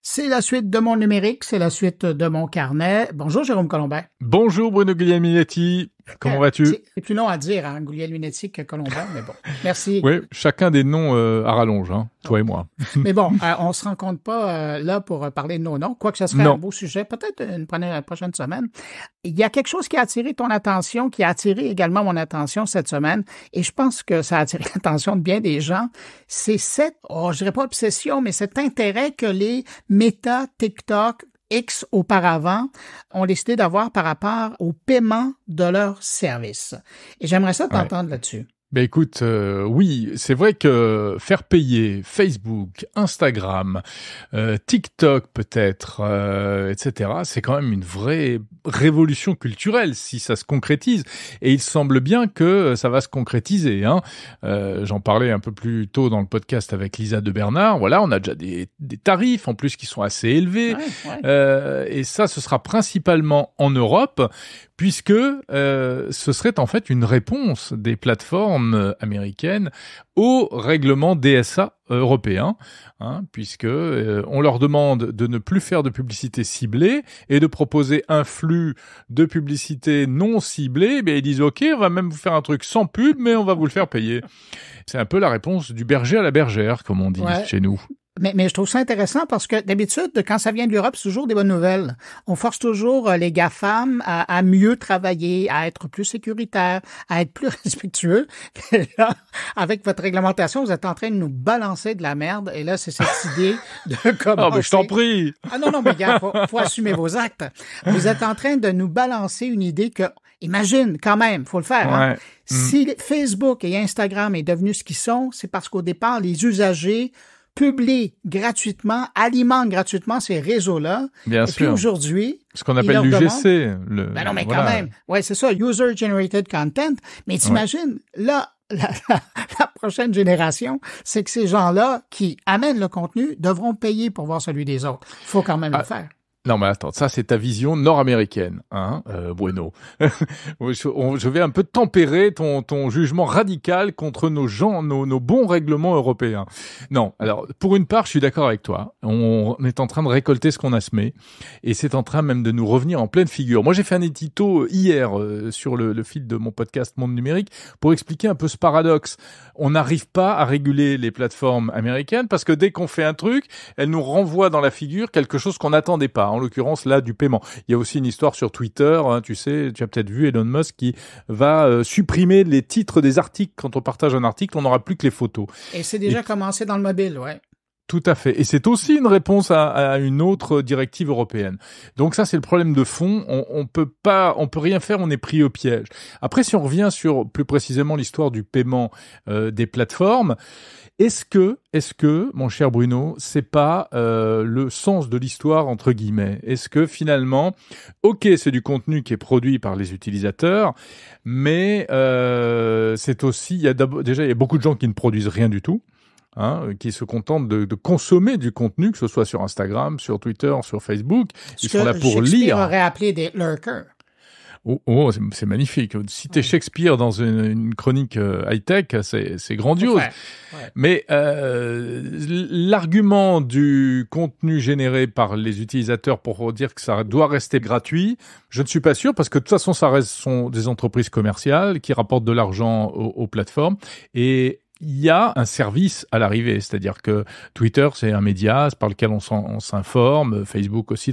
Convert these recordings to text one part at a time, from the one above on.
C'est la suite de mon numérique, c'est la suite de mon carnet. Bonjour Jérôme Colombin. Bonjour Bruno Mignetti. Comment euh, vas-tu? C'est plus long à dire, hein, que mais bon. Merci. Oui, chacun des noms euh, à rallonge, hein, toi et moi. mais bon, euh, on se rencontre pas là pour parler de nos noms, quoique ce serait un beau sujet, peut-être une, prochaine semaine. Il y a quelque chose qui a attiré ton attention, qui a attiré également mon attention cette semaine, et je pense que ça a attiré l'attention de bien des gens. C'est cette, oh, je dirais pas obsession, mais cet intérêt que les méta TikTok X auparavant ont décidé d'avoir par rapport au paiement de leurs services. Et j'aimerais ça t'entendre là-dessus. Ben écoute, euh, oui, c'est vrai que faire payer Facebook, Instagram, euh, TikTok peut-être, euh, etc., c'est quand même une vraie révolution culturelle si ça se concrétise. Et il semble bien que ça va se concrétiser. Hein. J'en parlais un peu plus tôt dans le podcast avec Lisa de Bernard. Voilà, on a déjà des, des tarifs en plus qui sont assez élevés. et ça, ce sera principalement en Europe puisque euh, ce serait en fait une réponse des plateformes euh, américaines au règlement DSA européen, hein, puisque euh, on leur demande de ne plus faire de publicité ciblée et de proposer un flux de publicité non ciblée. Ben ils disent OK, on va même vous faire un truc sans pub, mais on va vous le faire payer. C'est un peu la réponse du berger à la bergère, comme on dit chez nous. Mais, mais je trouve ça intéressant parce que d'habitude, quand ça vient de l'Europe, c'est toujours des bonnes nouvelles. On force toujours euh, les gars à, à mieux travailler, à être plus sécuritaires, à être plus respectueux. Et là, avec votre réglementation, vous êtes en train de nous balancer de la merde. Et là, c'est cette idée de comment. Ah, mais je t'en prie! Ah non, non, mais gars, faut, faut assumer vos actes. Vous êtes en train de nous balancer une idée que Imagine, quand même, faut le faire. Hein. Mm. Si Facebook et Instagram est devenu ce qu'ils sont, c'est parce qu'au départ, les usagers publie gratuitement, alimente gratuitement ces réseaux-là. Bien et puis aujourd'hui, ce qu'on appelle l'UGC. Le... Ben non, mais quand même. Ouais, c'est ça, User Generated Content. Mais t'imagines, là, la, prochaine génération, c'est que ces gens-là qui amènent le contenu devront payer pour voir celui des autres. faut quand même ah, le faire. Non, mais attends, ça c'est ta vision nord-américaine, hein, euh, Bueno. je, vais un peu tempérer ton, ton jugement radical contre nos gens, nos, bons règlements européens. Non, alors pour une part, je suis d'accord avec toi. On, est en train de récolter ce qu'on a semé, et c'est en train même de nous revenir en pleine figure. Moi, j'ai fait un édito euh, hier euh, sur le, le feed de mon podcast Monde Numérique pour expliquer un peu ce paradoxe. On n'arrive pas à réguler les plateformes américaines parce que dès qu'on fait un truc, elles nous renvoient dans la figure quelque chose qu'on n'attendait pas en l'occurrence là du paiement. Il y a aussi une histoire sur Twitter, hein, tu sais, tu as peut-être vu Elon Musk qui va euh, supprimer les titres des articles. Quand on partage un article, on n'aura plus que les photos. Et c'est déjà commencé dans le mobile, ouais. Tout à fait. Et c'est aussi une réponse à, une autre directive européenne. Donc ça, c'est le problème de fond. On, on peut pas, on peut rien faire. On est pris au piège. Après, si on revient sur plus précisément l'histoire du paiement euh, des plateformes, est-ce que, est-ce que, mon cher Bruno, c'est pas euh, le sens de l'histoire entre guillemets Est-ce que finalement, ok, c'est du contenu qui est produit par les utilisateurs, mais euh, c'est aussi, il y a déjà, il y a beaucoup de gens qui ne produisent rien du tout. Hein, qui se contentent de, consommer du contenu, que ce soit sur Instagram, sur Twitter, sur Facebook. Ils sont là pour lire. aurait appelé des lurkers. Oh, oh, c'est magnifique. Citer Shakespeare dans une, chronique euh, high-tech, c'est grandiose. Mais euh, l'argument du contenu généré par les utilisateurs pour dire que ça doit rester gratuit, je ne suis pas sûr parce que de toute façon, ça reste sont des entreprises commerciales qui rapportent de l'argent aux plateformes et il y a un service à l'arrivée, c'est-à-dire que Twitter, c'est un média par lequel on s'informe, Facebook aussi,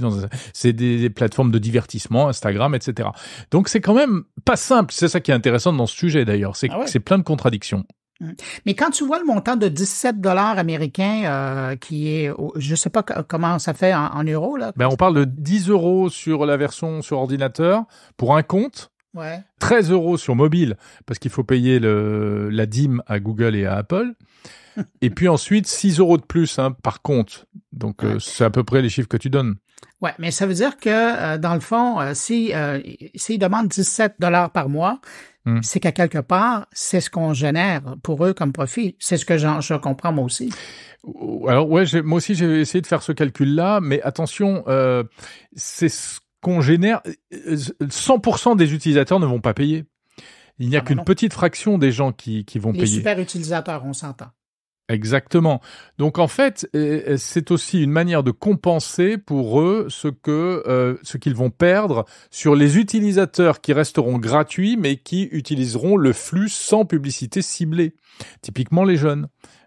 c'est des, plateformes de divertissement, Instagram, etc. Donc c'est quand même pas simple, c'est ça qui est intéressant dans ce sujet d'ailleurs, c'est ah plein de contradictions. Mmh. Mais quand tu vois le montant de 17 dollars américains euh, qui est, je sais pas comment ça fait en, euros là. Ben on parle de 10 euros sur la version sur ordinateur pour un compte 13 euros sur mobile, parce qu'il faut payer le, la dîme à Google et à Apple. et puis ensuite, 6 euros de plus hein, par compte. Donc, euh, c'est à peu près les chiffres que tu donnes. Ouais, mais ça veut dire que, euh, dans le fond, euh, si, s'ils demandent 17 dollars par mois, hmm. c'est qu'à quelque part, c'est ce qu'on génère pour eux comme profit. C'est ce que je comprends moi aussi. Alors ouais, moi aussi j'ai essayé de faire ce calcul-là, mais attention, c'est ce qu'on génère, 100% des utilisateurs ne vont pas payer. Il n'y a ah bah qu'une petite fraction des gens qui, vont payer. Les super utilisateurs, on s'entend. Exactement. Donc en fait, euh, euh, c'est aussi une manière de compenser pour eux ce que euh, ce qu'ils vont perdre sur les utilisateurs qui resteront gratuits mais qui utiliseront le flux sans publicité ciblée. Typiquement les jeunes,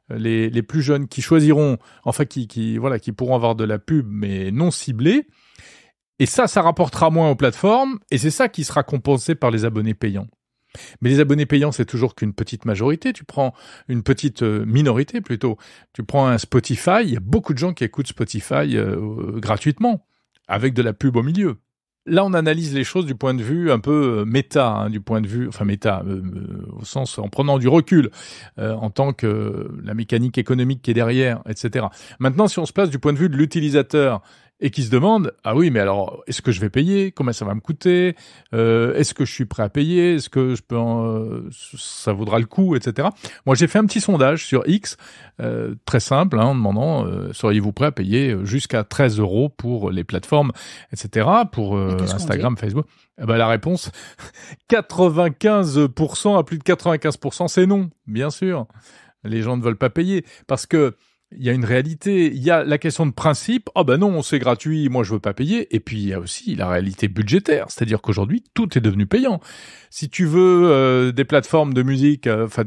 les, plus jeunes qui choisiront, enfin qui, voilà qui pourront avoir de la pub mais non ciblée et ça, ça rapportera moins aux plateformes, et c'est ça qui sera compensé par les abonnés payants. Mais les abonnés payants, c'est toujours qu'une petite majorité. Tu prends une petite euh, minorité plutôt. Tu prends un Spotify. Il y a beaucoup de gens qui écoutent Spotify euh, euh, gratuitement, avec de la pub au milieu. Là, on analyse les choses du point de vue un peu méta, hein, du point de vue, enfin méta, au sens en prenant du recul, en tant que la mécanique économique qui est derrière, etc. Maintenant, si on se place du point de vue de l'utilisateur et qui se demandent ah oui mais alors est-ce que je vais payer Comment ça va me coûter euh, Est-ce que je suis prêt à payer Est-ce que je peux euh, ça vaudra le coup etc. Moi j'ai fait un petit sondage sur X euh, très simple hein, en demandant seriez-vous prêt à payer jusqu'à 13 euros pour les plateformes etc. pour Instagram Facebook. Eh ben, la réponse 95% à plus de 95% c'est non bien sûr les gens ne veulent pas payer parce que il y a une réalité. Il y a la question de principe. oh ben non, c'est gratuit. Moi, je veux pas payer. Et puis il y a aussi la réalité budgétaire, c'est-à-dire qu'aujourd'hui tout est devenu payant. Si tu veux euh, des plateformes de musique, euh, enfin,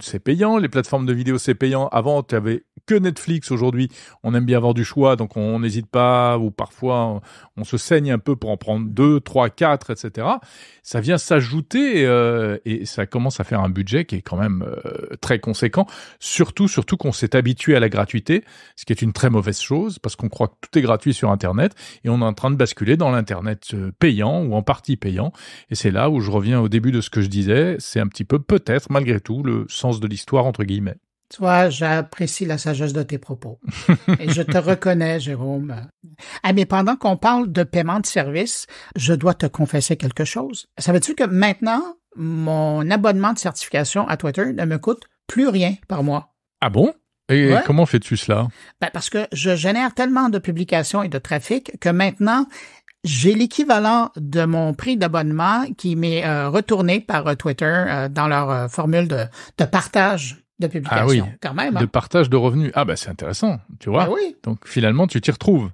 c'est payant. Les plateformes de vidéo, c'est payant. Avant, tu avais que Netflix aujourd'hui. On aime bien avoir du choix, donc on n'hésite pas, ou parfois on, se saigne un peu pour en prendre deux, trois, quatre, etc. Ça vient s'ajouter euh, et ça commence à faire un budget qui est quand même euh, très conséquent. Surtout, surtout qu'on s'est habitué à la gratuité, ce qui est une très mauvaise chose parce qu'on croit que tout est gratuit sur Internet et on est en train de basculer dans l'internet euh, payant ou en partie payant. Et c'est là où je reviens au début de ce que je disais. C'est un petit peu peut-être malgré tout le sens de l'histoire entre guillemets. Tu vois, j'apprécie la sagesse de tes propos. Et je te reconnais, Jérôme. Ah, mais pendant qu'on parle de paiement de service, je dois te confesser quelque chose. Savais-tu que maintenant, mon abonnement de certification à Twitter ne me coûte plus rien par mois? Ah bon? Et comment fais-tu cela? Ben, parce que je génère tellement de publications et de trafic que maintenant, j'ai l'équivalent de mon prix d'abonnement qui m'est euh, retourné par euh, Twitter euh, dans leur formule de partage de ah publication, quand même. Hein. De partage de revenus. Ah bah c'est intéressant, tu vois. Ben oui. Donc finalement, tu t'y retrouves.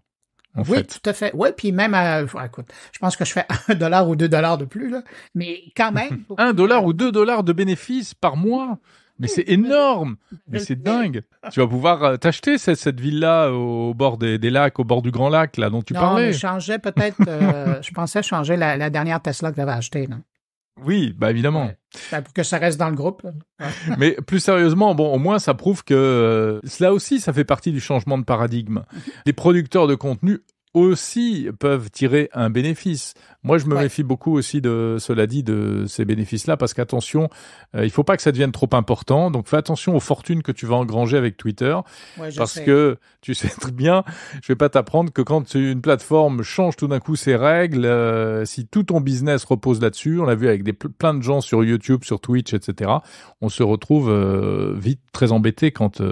En oui, tout à fait. Oui, puis même, euh, écoute, je pense que je fais un dollar ou deux dollars de plus, là, mais quand même. un dollar ou deux dollars de bénéfices par mois. Mais c'est énorme, mais c'est dingue. Tu vas pouvoir euh, t'acheter cette, cette villa au bord des, lacs, au bord du grand lac là dont tu parlais. Non, je peut-être. Euh, je pensais changer la, dernière Tesla que j'avais achetée. Non oui, bah évidemment. Ben, pour que ça reste dans le groupe. Mais plus sérieusement, bon, au moins ça prouve que euh, cela aussi, ça fait partie du changement de paradigme. Les producteurs de contenu aussi peuvent tirer un bénéfice moi, je me méfie beaucoup aussi de, cela dit, de ces bénéfices-là, parce qu'attention, il euh, il faut pas que ça devienne trop important. Donc, fais attention aux fortunes que tu vas engranger avec Twitter, parce que tu sais très bien, je vais pas t'apprendre que quand une plateforme change tout d'un coup ses règles, euh, si tout ton business repose là-dessus, on l'a vu avec des, plein de gens sur YouTube, sur Twitch, etc., on se retrouve euh, vite très embêté quand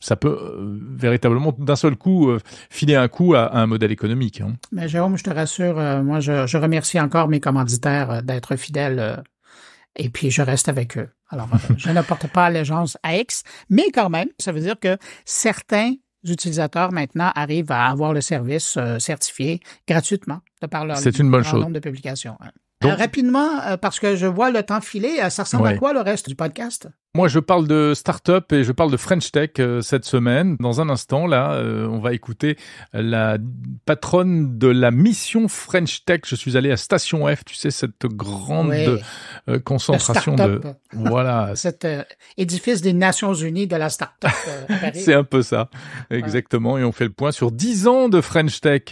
ça peut véritablement d'un seul coup filer un coup à, un modèle économique. Mais hein. ben, Jérôme, je te rassure, moi, je, merci encore mes commanditaires euh, d'être fidèles euh, et puis je reste avec eux. Alors, euh, je ne porte pas allégeance à X, mais quand même, ça veut dire que certains utilisateurs maintenant arrivent à avoir le service certifié gratuitement de par leur, C'est une bonne chose. nombre de publications. Hein. Euh, rapidement, euh, parce que je vois le temps filer, euh, ça ressemble à quoi le reste du podcast? Moi, je parle de start-up et je parle de French Tech cette semaine. Dans un instant, là, on va écouter la patronne de la mission French Tech. Je suis allé à Station F, tu sais, cette grande concentration de. Voilà. Cet édifice des Nations Unies de la start-up. C'est un peu ça, exactement. Et on fait le point sur 10 ans de French Tech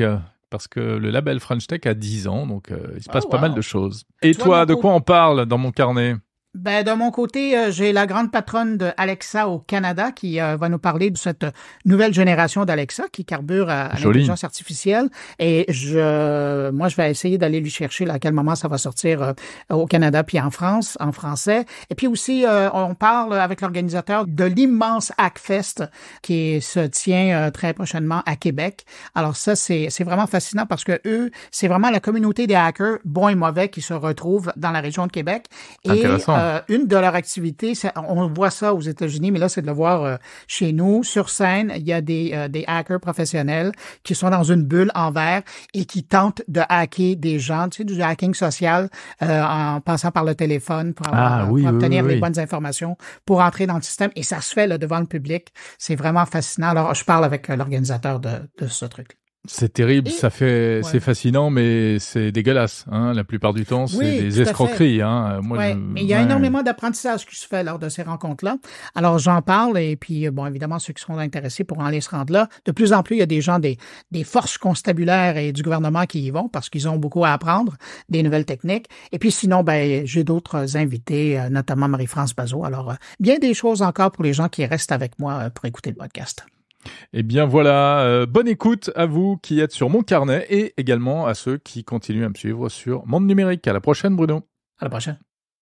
parce que le label French Tech a 10 ans, donc euh, il se ah, passe pas mal de choses. Et, toi de quoi on parle dans mon carnet ben, de mon côté, euh, j'ai la grande patronne d'Alexa au Canada qui euh, va nous parler de cette euh, nouvelle génération d'Alexa qui carbure à, l'intelligence artificielle. Et je, moi, je vais essayer d'aller lui chercher à quel moment ça va sortir au Canada puis en France, en français. Et puis aussi, on parle avec l'organisateur de l'immense Hackfest qui se tient très prochainement à Québec. Alors ça, c'est vraiment fascinant parce que eux, c'est vraiment la communauté des hackers, bons et mauvais, qui se retrouvent dans la région de Québec. Et, Intéressant. Euh, une de leurs activités, on voit ça aux États-Unis, mais là, c'est de le voir euh, chez nous. Sur scène, il y a des, euh, des hackers professionnels qui sont dans une bulle en verre et qui tentent de hacker des gens, tu sais, du hacking social en passant par le téléphone pour, ah, obtenir les bonnes informations pour entrer dans le système. Et ça se fait là, devant le public. C'est vraiment fascinant. Alors, je parle avec l'organisateur de, de ce truc. là c'est terrible, ça fait, c'est fascinant, mais c'est dégueulasse. Hein. La plupart du temps, c'est des escroqueries. Hein. Moi, Mais il y a énormément d'apprentissage qui se fait lors de ces rencontres-là. Alors j'en parle et puis bon, évidemment ceux qui seront intéressés pourront aller se rendre là. De plus en plus, il y a des gens des, forces constabulaires et du gouvernement qui y vont parce qu'ils ont beaucoup à apprendre des nouvelles techniques. Et puis sinon, ben, j'ai d'autres invités, euh, notamment Marie-France Bazot. Alors euh, bien des choses encore pour les gens qui restent avec moi euh, pour écouter le podcast. Et eh bien voilà, euh, bonne écoute à vous qui êtes sur mon carnet et également à ceux qui continuent à me suivre sur Monde Numérique. À la prochaine Bruno. À la prochaine.